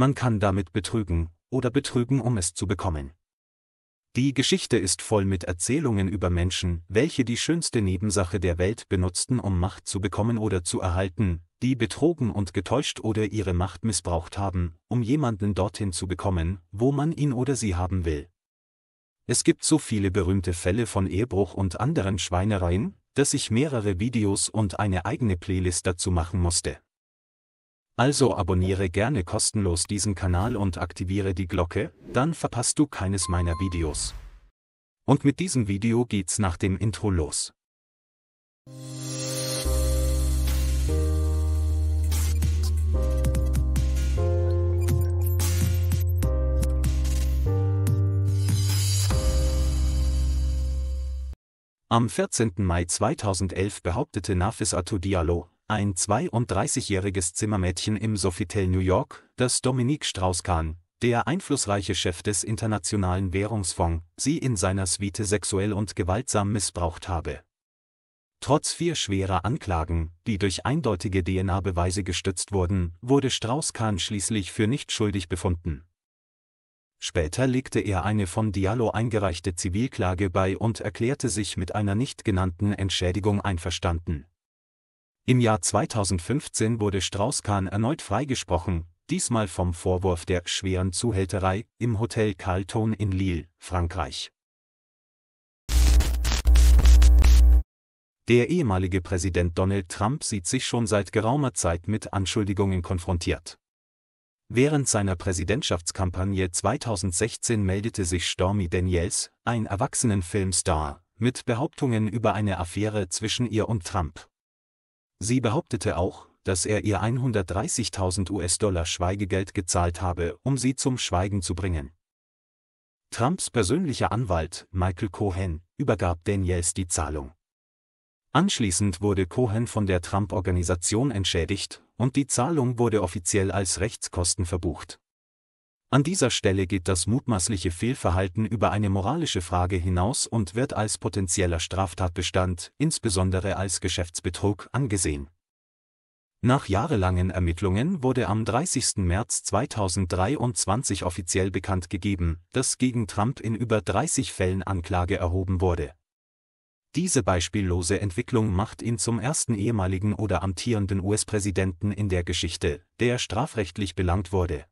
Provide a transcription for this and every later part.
man kann damit betrügen oder betrügen, um es zu bekommen. Die Geschichte ist voll mit Erzählungen über Menschen, welche die schönste Nebensache der Welt benutzten, um Macht zu bekommen oder zu erhalten, die betrogen und getäuscht oder ihre Macht missbraucht haben, um jemanden dorthin zu bekommen, wo man ihn oder sie haben will. Es gibt so viele berühmte Fälle von Ehebruch und anderen Schweinereien, dass ich mehrere Videos und eine eigene Playlist dazu machen musste. Also abonniere gerne kostenlos diesen Kanal und aktiviere die Glocke, dann verpasst du keines meiner Videos. Und mit diesem Video geht's nach dem Intro los. Am 14. Mai 2011 behauptete Nafis Atu Atodialo, ein 32-jähriges Zimmermädchen im Sofitel New York, das Dominique Strauss-Kahn, der einflussreiche Chef des Internationalen Währungsfonds, sie in seiner Suite sexuell und gewaltsam missbraucht habe. Trotz vier schwerer Anklagen, die durch eindeutige DNA-Beweise gestützt wurden, wurde Strauss-Kahn schließlich für nicht schuldig befunden. Später legte er eine von Diallo eingereichte Zivilklage bei und erklärte sich mit einer nicht genannten Entschädigung einverstanden im Jahr 2015 wurde Strauß-Kahn erneut freigesprochen, diesmal vom Vorwurf der schweren Zuhälterei im Hotel Carlton in Lille, Frankreich. Der ehemalige Präsident Donald Trump sieht sich schon seit geraumer Zeit mit Anschuldigungen konfrontiert. Während seiner Präsidentschaftskampagne 2016 meldete sich Stormy Daniels, ein Erwachsenenfilmstar, mit Behauptungen über eine Affäre zwischen ihr und Trump. Sie behauptete auch, dass er ihr 130.000 US-Dollar Schweigegeld gezahlt habe, um sie zum Schweigen zu bringen. Trumps persönlicher Anwalt, Michael Cohen, übergab Daniels die Zahlung. Anschließend wurde Cohen von der Trump-Organisation entschädigt und die Zahlung wurde offiziell als Rechtskosten verbucht. An dieser Stelle geht das mutmaßliche Fehlverhalten über eine moralische Frage hinaus und wird als potenzieller Straftatbestand, insbesondere als Geschäftsbetrug, angesehen. Nach jahrelangen Ermittlungen wurde am 30. März 2023 offiziell bekannt gegeben, dass gegen Trump in über 30 Fällen Anklage erhoben wurde. Diese beispiellose Entwicklung macht ihn zum ersten ehemaligen oder amtierenden US-Präsidenten in der Geschichte, der strafrechtlich belangt wurde.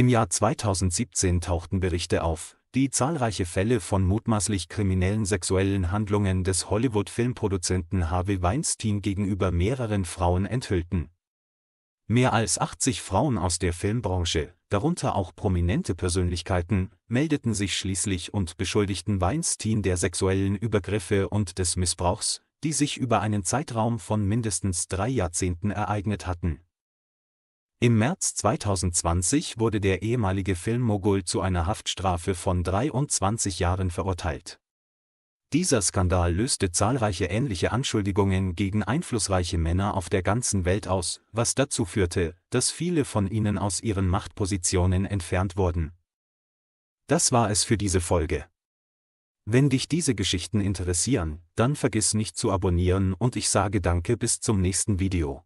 Im Jahr 2017 tauchten Berichte auf, die zahlreiche Fälle von mutmaßlich kriminellen sexuellen Handlungen des Hollywood-Filmproduzenten Harvey Weinstein gegenüber mehreren Frauen enthüllten. Mehr als 80 Frauen aus der Filmbranche, darunter auch prominente Persönlichkeiten, meldeten sich schließlich und beschuldigten Weinstein der sexuellen Übergriffe und des Missbrauchs, die sich über einen Zeitraum von mindestens drei Jahrzehnten ereignet hatten im März 2020 wurde der ehemalige Filmmogul zu einer Haftstrafe von 23 Jahren verurteilt. Dieser Skandal löste zahlreiche ähnliche Anschuldigungen gegen einflussreiche Männer auf der ganzen Welt aus, was dazu führte, dass viele von ihnen aus ihren Machtpositionen entfernt wurden. Das war es für diese Folge. Wenn dich diese Geschichten interessieren, dann vergiss nicht zu abonnieren und ich sage danke bis zum nächsten Video.